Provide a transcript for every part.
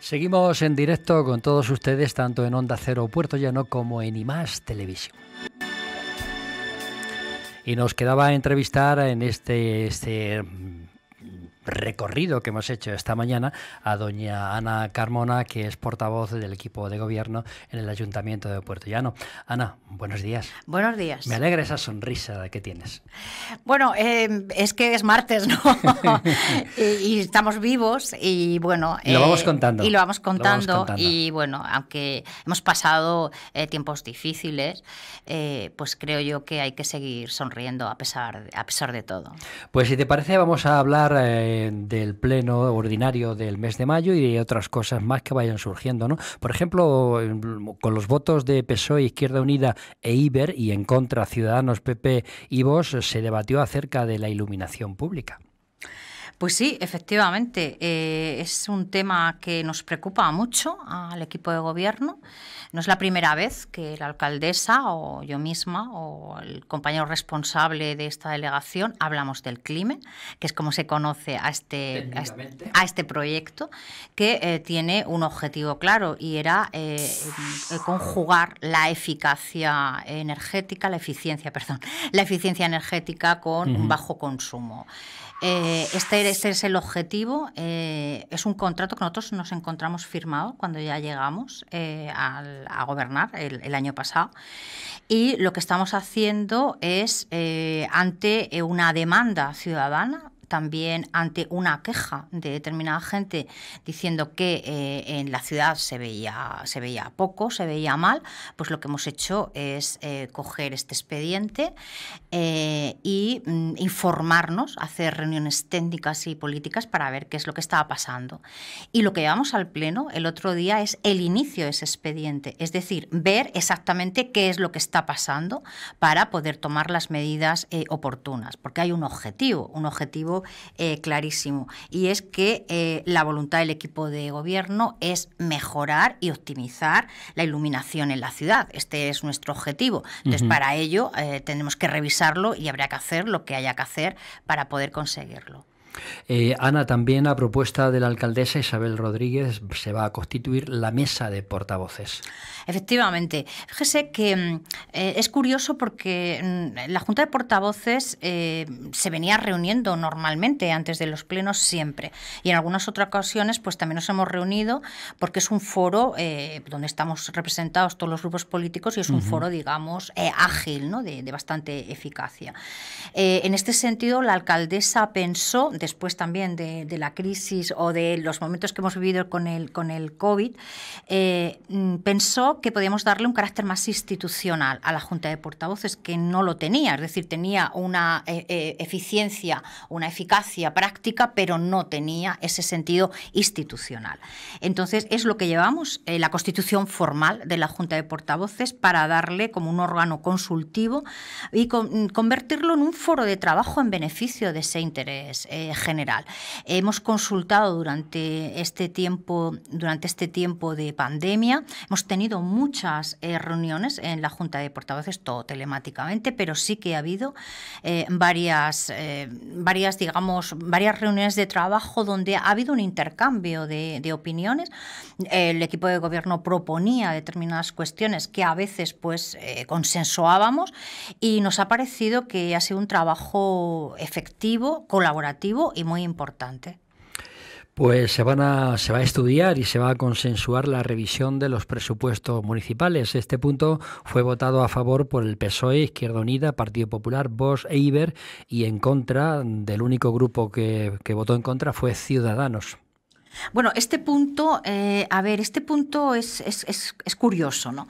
Seguimos en directo con todos ustedes, tanto en Onda Cero Puerto Llano como en IMAS Televisión. Y nos quedaba entrevistar en este, este recorrido que hemos hecho esta mañana a doña Ana Carmona, que es portavoz del equipo de gobierno en el Ayuntamiento de Puerto Llano. Ana, buenos días. Buenos días. Me alegra esa sonrisa que tienes. Bueno, eh, es que es martes, ¿no? y, estamos vivos y bueno... Y lo vamos eh, contando. Y lo vamos contando, y bueno, aunque hemos pasado eh, tiempos difíciles, pues creo yo que hay que seguir sonriendo a pesar, a pesar de todo. Pues si te parece vamos a hablar del pleno ordinario del mes de mayo y de otras cosas más que vayan surgiendo. ¿no? Por ejemplo, con los votos de PSOE, Izquierda Unida e IBER y en contra Ciudadanos, PP y VOS, se debatió acerca de la iluminación pública. Pues sí, efectivamente, eh, es un tema que nos preocupa mucho al equipo de gobierno. No es la primera vez que la alcaldesa o yo misma o el compañero responsable de esta delegación hablamos del clima, que es como se conoce a este, a este, proyecto, que eh, tiene un objetivo claro y era eh, conjugar la eficacia energética, la eficiencia, perdón, la eficiencia energética con un bajo consumo. Eh, este, este, es el objetivo. Eh, es un contrato que nosotros nos encontramos firmado cuando ya llegamos eh, a, gobernar el, año pasado. Y lo que estamos haciendo es, ante una demanda ciudadana, también ante una queja de determinada gente diciendo que eh, en la ciudad se veía, se veía poco, se veía mal, pues lo que hemos hecho es eh, coger este expediente e y mm, informarnos, hacer reuniones técnicas y políticas para ver qué es lo que estaba pasando. Y lo que llevamos al Pleno el otro día es el inicio de ese expediente, es decir, ver exactamente qué es lo que está pasando para poder tomar las medidas oportunas, porque hay un objetivo, un objetivo eh, clarísimo y es que eh, la voluntad del equipo de gobierno es mejorar y optimizar la iluminación en la ciudad. Este es nuestro objetivo. Entonces, para ello eh, tenemos que revisarlo y habrá que hacer lo que haya que hacer para poder conseguirlo. Eh, Ana, también a propuesta de la alcaldesa Isabel Rodríguez se va a constituir la mesa de portavoces. Efectivamente. Fíjese que mm, eh, es curioso porque mm, la Junta de Portavoces eh, se venía reuniendo normalmente antes de los plenos siempre. Y en algunas otras ocasiones pues también nos hemos reunido porque es un foro donde estamos representados todos los grupos políticos y es un foro, digamos, ágil, de bastante eficacia. en este sentido, la alcaldesa pensó después también de, la crisis o de los momentos que hemos vivido con el, con el COVID, eh, mm, pensó que podíamos darle un carácter más institucional a la Junta de Portavoces, que no lo tenía. Es decir, tenía una eh, eh, eficiencia, una eficacia práctica, pero no tenía ese sentido institucional. Entonces, es lo que llevamos, la constitución formal de la Junta de Portavoces para darle como un órgano consultivo y mm, convertirlo en un foro de trabajo en beneficio de ese interés eh, general. Hemos consultado durante este tiempo, durante este tiempo de pandemia, hemos tenido muchas eh, reuniones en la Junta de Portavoces, todo telemáticamente, pero sí que ha habido eh, varias, varias, digamos, varias reuniones de trabajo donde ha habido un intercambio de, opiniones. El equipo de gobierno proponía determinadas cuestiones que a veces pues consensuábamos y nos ha parecido que ha sido un trabajo efectivo, colaborativo y muy importante. Pues se, van a, se va a estudiar y se va a consensuar la revisión de los presupuestos municipales. Este punto fue votado a favor por el PSOE, Izquierda Unida, Partido Popular, Vox e Iber y en contra del único grupo que votó en contra fue Ciudadanos. Bueno, este punto, eh, a ver, este punto es, curioso, ¿no?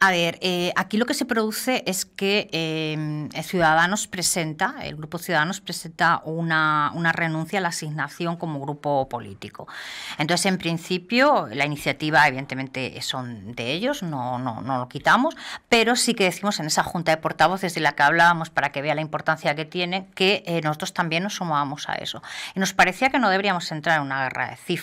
A ver, eh, aquí lo que se produce es que eh, Ciudadanos presenta, el Grupo Ciudadanos presenta una, renuncia a la asignación como grupo político. Entonces, en principio, la iniciativa, evidentemente, son de ellos, no, no, no lo quitamos, pero sí que decimos en esa junta de portavoces de la que hablábamos para que vea la importancia que tiene, que nosotros también nos sumábamos a eso. Y nos parecía que no deberíamos entrar en una guerra de cifras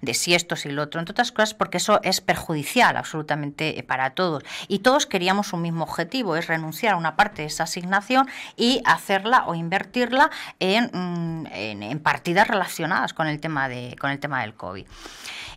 de si esto, si lo otro, entre otras cosas, porque eso es perjudicial absolutamente eh, para todos. Y todos queríamos un mismo objetivo, es renunciar a una parte de esa asignación y hacerla o invertirla en, mm, partidas relacionadas con el tema, de, con el tema del COVID.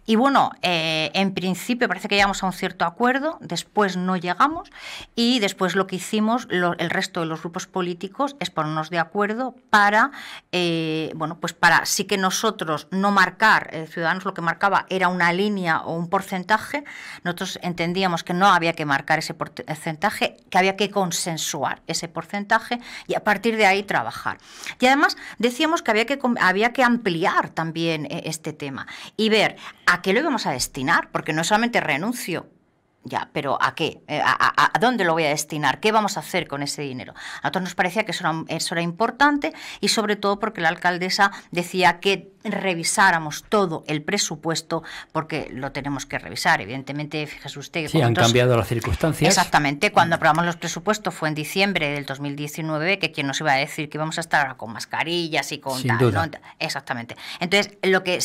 Y bueno, eh, en principio parece que llegamos a un cierto acuerdo, después no llegamos y después lo que hicimos el resto de los grupos políticos es ponernos de acuerdo para, eh, bueno, pues para sí que nosotros no marcar, eh, Ciudadanos lo que marcaba era una línea o un porcentaje, nosotros entendíamos que no había que marcar ese porcentaje, que había que consensuar ese porcentaje y a partir de ahí trabajar. Y además decíamos que había que, había que ampliar también este tema y ver ¿a qué lo íbamos a destinar? Porque no solamente renuncio ya, pero ¿a qué? Eh, ¿A, dónde lo voy a destinar? ¿Qué vamos a hacer con ese dinero? A nosotros nos parecía que eso era, importante y sobre todo porque la alcaldesa decía que revisáramos todo el presupuesto porque lo tenemos que revisar. Evidentemente, fíjese usted Sí, han cambiado las circunstancias. Exactamente. Cuando mm. aprobamos los presupuestos fue en diciembre del 2019 que quien nos iba a decir que íbamos a estar con mascarillas y con... Exactamente. Entonces, lo que,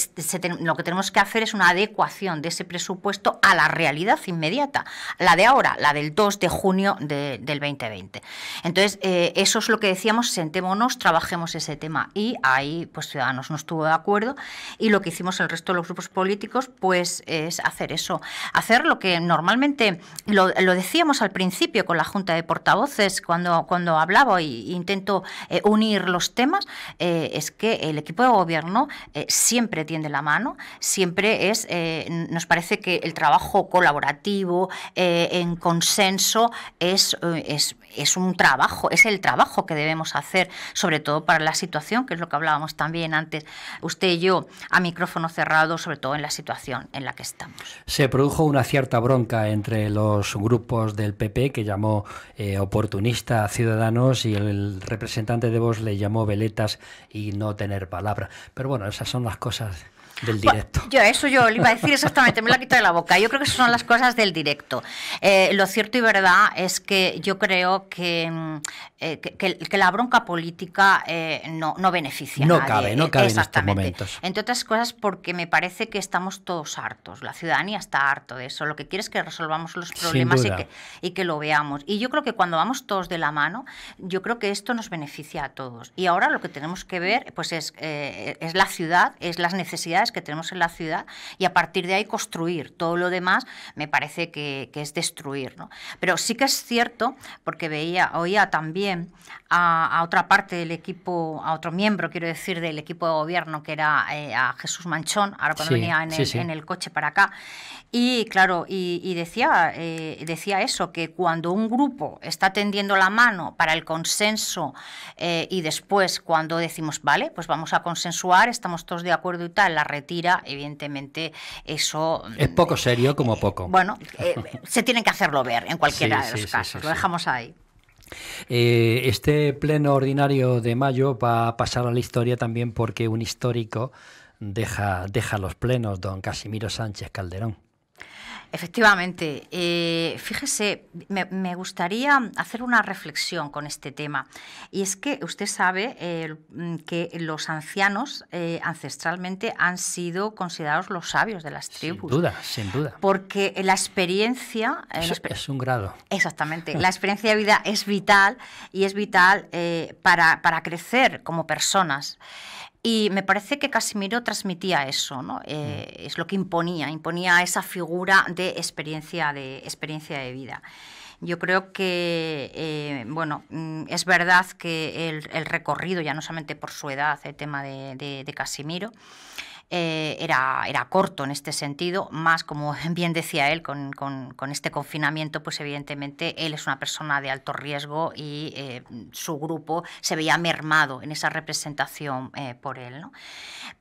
lo que tenemos que hacer es una adecuación de ese presupuesto a la realidad inmediata la de ahora, la del 2 de junio del 2020. Entonces, eh, eso es lo que decíamos, sentémonos, trabajemos ese tema. Y ahí, pues Ciudadanos no estuvo de acuerdo y lo que hicimos el resto de los grupos políticos, pues es hacer eso, hacer lo que normalmente, lo, decíamos al principio con la Junta de Portavoces, cuando, cuando hablaba e intento eh, unir los temas, eh, es que el equipo de gobierno siempre tiende la mano, siempre es, nos parece que el trabajo colaborativo, eh, en consenso eh, es, es, un trabajo, es el trabajo que debemos hacer, sobre todo para la situación, que es lo que hablábamos también antes, usted y yo, a micrófono cerrado, sobre todo en la situación en la que estamos. Se produjo una cierta bronca entre los grupos del PP, que llamó eh, oportunista a Ciudadanos, y el representante de Vox le llamó veletas y no tener palabra. Pero bueno, esas son las cosas directo. yo eso yo le iba a decir exactamente, me lo ha quitado de la boca. Yo creo que son las cosas del directo. Eh, lo cierto y verdad es que yo creo que, mm, eh, que, la bronca política eh, no, beneficia no a nadie. Cabe, no cabe en estos momentos. Entre otras cosas porque me parece que estamos todos hartos, la ciudadanía está harto de eso. Lo que quiere es que resolvamos los problemas y que, y que lo veamos. Y yo creo que cuando vamos todos de la mano, yo creo que esto nos beneficia a todos. Y ahora lo que tenemos que ver pues es, es la ciudad, es las necesidades que tenemos en la ciudad y a partir de ahí construir. Todo lo demás me parece que, es destruir. ¿no? Pero sí que es cierto, porque veía, oía también a, otra parte del equipo, a otro miembro, quiero decir, del equipo de gobierno, que era eh, a Jesús Manchón, ahora cuando venía en, el, coche para acá. Y claro, y, decía, eh, decía eso, que cuando un grupo está tendiendo la mano para el consenso eh, y después cuando decimos, vale, pues vamos a consensuar, estamos todos de acuerdo y tal, la red tira evidentemente eso... Es poco eh, serio como poco. Bueno, eh, se tienen que hacerlo ver en cualquiera de los casos, lo dejamos ahí. Eh, este pleno ordinario de mayo va a pasar a la historia también porque un histórico deja, deja los plenos, don Casimiro Sánchez Calderón. Efectivamente. Eh, fíjese, me, gustaría hacer una reflexión con este tema. Y es que usted sabe mm, que los ancianos eh, ancestralmente han sido considerados los sabios de las tribus. Sin duda, sin duda. Porque la experiencia... Eh, es, un grado. Exactamente. la experiencia de vida es vital y es vital para, para crecer como personas. Y me parece que Casimiro transmitía eso, ¿no? Eh, mm. es lo que imponía, imponía esa figura de experiencia de, experiencia de vida. Yo creo que, eh, bueno, mm, es verdad que el, recorrido, ya no solamente por su edad, el tema de Casimiro, eh, era, era corto en este sentido, más como bien decía él, con, con, este confinamiento, pues evidentemente él es una persona de alto riesgo y eh, su grupo se veía mermado en esa representación eh, por él. ¿no?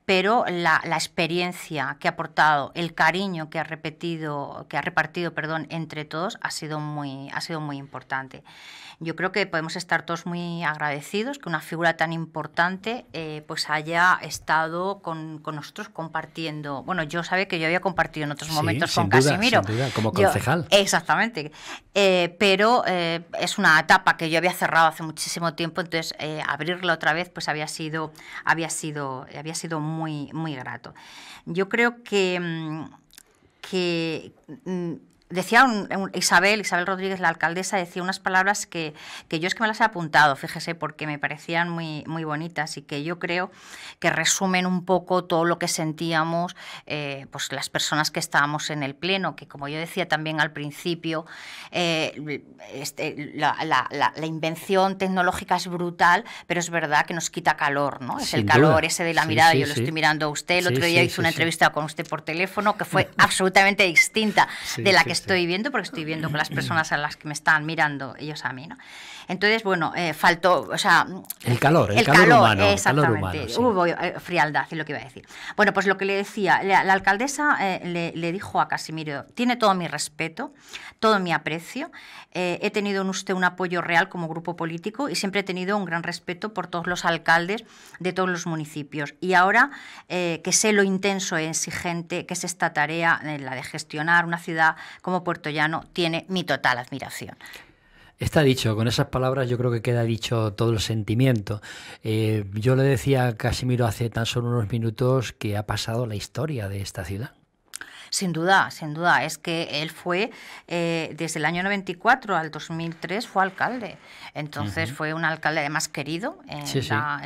Pero la, la, experiencia que ha aportado, el cariño que ha repetido, que ha repartido perdón, entre todos ha sido muy, ha sido muy importante yo creo que podemos estar todos muy agradecidos que una figura tan importante eh, pues haya estado con, nosotros compartiendo. Bueno, yo sabía que yo había compartido en otros momentos con Casimiro. como concejal. exactamente. Eh, pero eh, es una etapa que yo había cerrado hace muchísimo tiempo, entonces abrirla otra vez pues había sido, había sido, había sido muy, muy grato. Yo creo que, mm, que mm, decía un, Isabel, Isabel Rodríguez, la alcaldesa, decía unas palabras que, que, yo es que me las he apuntado, fíjese, porque me parecían muy, muy bonitas y que yo creo que resumen un poco todo lo que sentíamos eh, pues las personas que estábamos en el Pleno, que como yo decía también al principio, eh, este, la, la, la, invención tecnológica es brutal, pero es verdad que nos quita calor, ¿no? Es el calor ese de la mirada, yo lo estoy mirando a usted, el otro día hice una entrevista con usted por teléfono que fue absolutamente distinta de la que estoy viendo porque estoy viendo con las personas a las que me están mirando ellos a mí, ¿no? Entonces, bueno, eh, faltó, o sea... Mm, el calor, el, calor, humano. Exactamente, hubo eh, frialdad, es lo que iba a decir. Bueno, pues lo que le decía, la, alcaldesa eh, le, dijo a Casimiro, tiene todo mi respeto, todo mi aprecio, he tenido en usted un apoyo real como grupo político y siempre he tenido un gran respeto por todos los alcaldes de todos los municipios. Y ahora que sé lo intenso e exigente que es esta tarea, la de gestionar una ciudad como Puerto Llano, tiene mi total admiración. Está dicho, con esas palabras yo creo que queda dicho todo el sentimiento. Eh, yo le decía a Casimiro hace tan solo unos minutos que ha pasado la historia de esta ciudad. Sin duda, sin duda, es que él fue, eh, desde el año 94 al 2003, fue alcalde. Entonces fue un alcalde además querido en,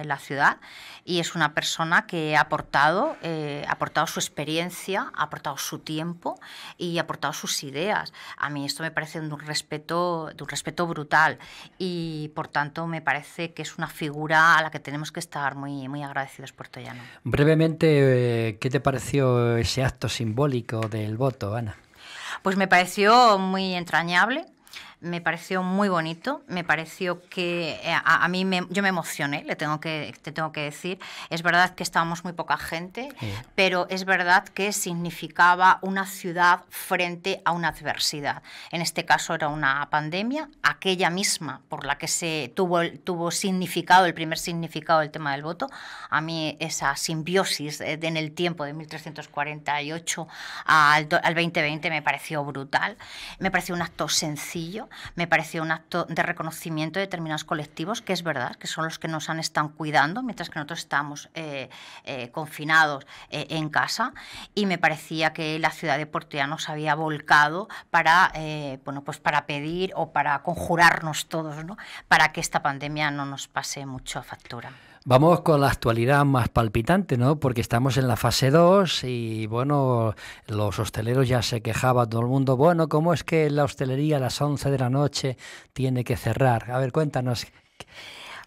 la, ciudad y es una persona que ha aportado, eh, aportado su experiencia, ha aportado su tiempo y ha aportado sus ideas. A mí esto me parece un respeto, un respeto brutal y por tanto me parece que es una figura a la que tenemos que estar muy, muy agradecidos puertollano. Brevemente, eh, ¿qué te pareció ese acto simbólico? del voto, Ana? Pues me pareció muy entrañable, me pareció muy bonito, me pareció que eh, a, mí me, yo me emocioné, le tengo que, te tengo que decir, es verdad que estábamos muy poca gente, pero es verdad que significaba una ciudad frente a una adversidad. En este caso era una pandemia, aquella misma por la que se tuvo, tuvo significado, el primer significado del tema del voto, a mí esa simbiosis eh, en el tiempo de 1348 al 2020 me pareció brutal, me pareció un acto sencillo, me pareció un acto de reconocimiento de determinados colectivos, que es verdad, que son los que nos han estado cuidando mientras que nosotros estamos eh, eh, confinados eh, en casa. Y me parecía que la ciudad de Porto nos había volcado pues para, pedir o para conjurarnos todos, para que esta pandemia no nos pase mucho a factura. Vamos con la actualidad más palpitante, ¿no? Porque estamos en la fase 2 y, bueno, los hosteleros ya se quejaba todo el mundo. Bueno, ¿cómo es que la hostelería a las 11 de la noche tiene que cerrar? A ver, cuéntanos.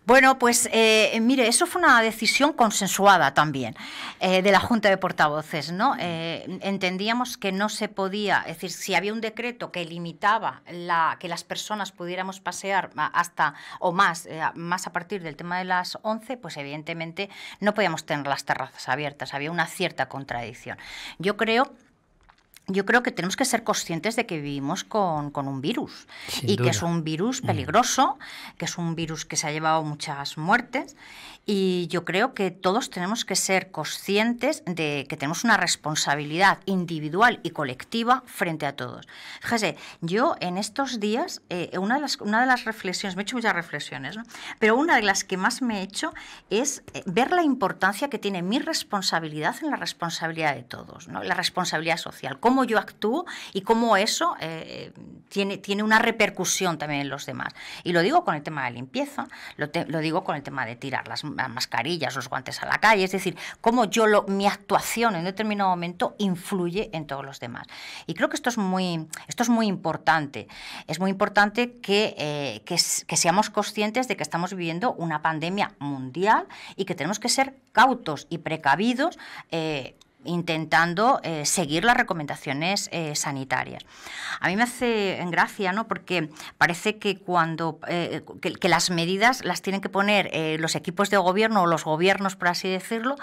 Bueno, pues eh, mire, eso fue una decisión consensuada también eh, de la Junta de Portavoces, ¿no? Eh, entendíamos que no se podía, es decir, si había un decreto que limitaba la, que las personas pudiéramos pasear hasta o más, más a partir del tema de las 11, pues evidentemente no podíamos tener las terrazas abiertas, había una cierta contradicción. Yo creo yo creo que tenemos que ser conscientes de que vivimos con, con un virus y que es un virus mm. peligroso, que es un virus que se ha llevado muchas muertes y yo creo que todos tenemos que ser conscientes de que tenemos una responsabilidad individual y colectiva frente a todos. Fíjese, yo en estos días, eh, una, de las, una de las reflexiones, me he hecho muchas reflexiones, ¿no? pero una de las que más me he hecho es eh, ver la importancia que tiene mi responsabilidad en la responsabilidad de todos, ¿no? la responsabilidad social, cómo yo actúo y cómo eso eh, tiene, tiene una repercusión también en los demás. Y lo digo con el tema de limpieza, lo, lo digo con el tema de tirar las las mascarillas, los guantes a la calle, es decir, cómo yo lo, mi actuación en determinado momento influye en todos los demás. Y creo que esto es muy, esto es muy importante. Es muy importante que, eh, seamos conscientes de que estamos viviendo una pandemia mundial y que tenemos que ser cautos y precavidos eh, intentando eh, seguir las recomendaciones eh, sanitarias. A mí me hace gracia, ¿no? Porque parece que cuando eh, que, las medidas las tienen que poner los equipos de gobierno o los gobiernos, por así decirlo,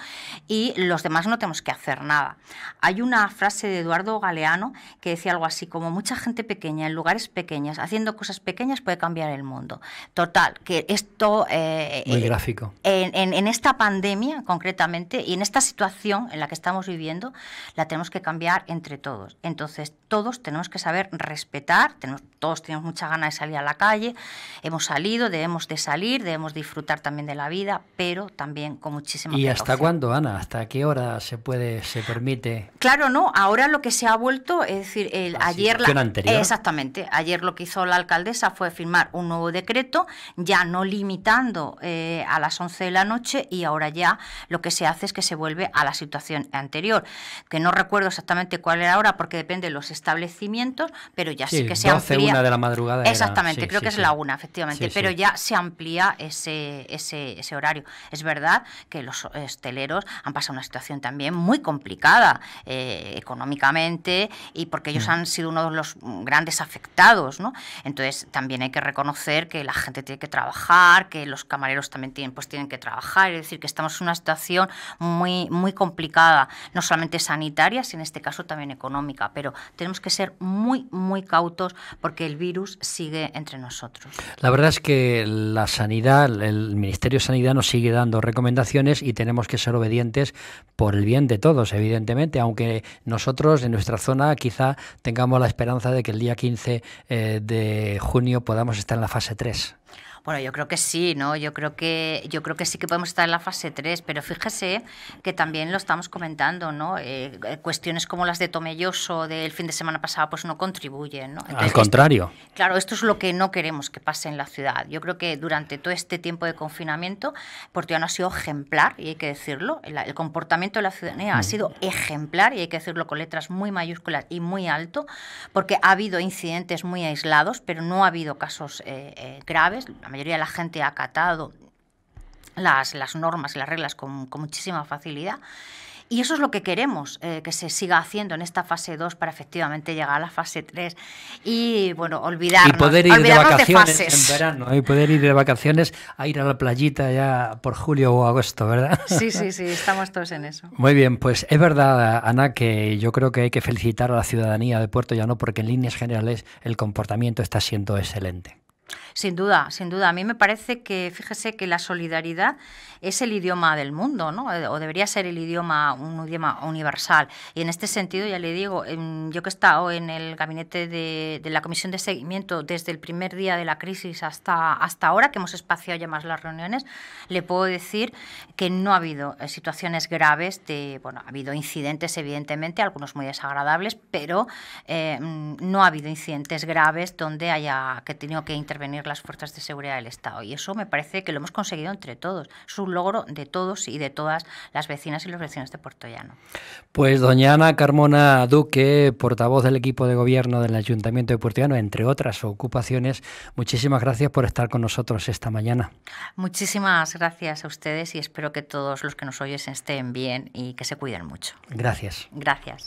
y los demás no tenemos que hacer nada. Hay una frase de Eduardo Galeano que decía algo así como mucha gente pequeña en lugares pequeños haciendo cosas pequeñas puede cambiar el mundo. Total, que esto muy gráfico en esta pandemia concretamente y en esta situación en la que estamos viviendo la tenemos que cambiar entre todos. Entonces, todos tenemos que saber respetar, todos tenemos mucha ganas de salir a la calle, hemos salido, debemos de salir, debemos disfrutar también de la vida, pero también con muchísima ¿Y hasta cuándo, Ana? ¿Hasta qué hora se puede, se permite? Claro, no, ahora lo que se ha vuelto, es decir, el, ayer... La, Exactamente, ayer lo que hizo la alcaldesa fue firmar un nuevo decreto, ya no limitando eh, a las 11 de la noche y ahora ya lo que se hace es que se vuelve a la situación anterior, que no recuerdo exactamente cuál era ahora porque depende de los estados establecimientos, pero ya sí, que se amplía. de la madrugada. Exactamente, creo que es la una, efectivamente, pero ya se amplía ese, ese, horario. Es verdad que los esteleros han pasado una situación también muy complicada eh, económicamente y porque ellos mm. han sido uno de los grandes afectados, ¿no? Entonces también hay que reconocer que la gente tiene que trabajar, que los camareros también tienen, pues tienen que trabajar, es decir, que estamos en una situación muy, muy complicada, no solamente sanitaria, sino en este caso también económica, pero tenemos que ser muy, muy cautos porque el virus sigue entre nosotros. La verdad es que la sanidad, el Ministerio de Sanidad nos sigue dando recomendaciones y tenemos que ser obedientes por el bien de todos, evidentemente, aunque nosotros en nuestra zona quizá tengamos la esperanza de que el día 15 eh, de junio podamos estar en la fase 3. Bueno, yo creo que sí, ¿no? Yo creo que, yo creo que sí que podemos estar en la fase 3, pero fíjese que también lo estamos comentando, ¿no? Eh, eh, cuestiones como las de Tomelloso del fin de semana pasado, pues no contribuyen, ¿no? Al contrario. claro, esto es lo que no queremos que pase en la ciudad. Yo creo que durante todo este tiempo de confinamiento, Portiano ha sido ejemplar, y hay que decirlo, el, comportamiento de la ciudadanía ha mm. sido ejemplar, y hay que decirlo con letras muy mayúsculas y muy alto, porque ha habido incidentes muy aislados, pero no ha habido casos eh, graves, mayoría de la gente ha acatado las, las normas y las reglas con, muchísima facilidad. Y eso es lo que queremos eh, que se siga haciendo en esta fase 2 para efectivamente llegar a la fase 3 y, bueno, olvidarnos, y poder ir de vacaciones en verano ¿eh? y poder ir de vacaciones a ir a la playita ya por julio o agosto, ¿verdad? Sí, sí, sí, estamos todos en eso. Muy bien, pues es verdad, Ana, que yo creo que hay que felicitar a la ciudadanía de Puerto Llano porque en líneas generales el comportamiento está siendo excelente. Sin duda, sin duda. A mí me parece que, fíjese que la solidaridad es el idioma del mundo, ¿no? Eh, o debería ser el idioma, un idioma universal. Y en este sentido, ya le digo, em, yo que he estado en el gabinete de, la Comisión de Seguimiento desde el primer día de la crisis hasta, hasta ahora, que hemos espaciado ya más las reuniones, le puedo decir que no ha habido eh, situaciones graves de, bueno, ha habido incidentes, evidentemente, algunos muy desagradables, pero eh, mm, no ha habido incidentes graves donde haya que tenido que intervenir venir las fuerzas de seguridad del Estado. Y eso me parece que lo hemos conseguido entre todos. Es un logro de todos y de todas las vecinas y los vecinos de Portoyano. Pues doña Ana Carmona Duque, portavoz del equipo de gobierno del Ayuntamiento de Portoyano, entre otras ocupaciones, muchísimas gracias por estar con nosotros esta mañana. Muchísimas gracias a ustedes y espero que todos los que nos oyen estén bien y que se cuiden mucho. Gracias. Gracias.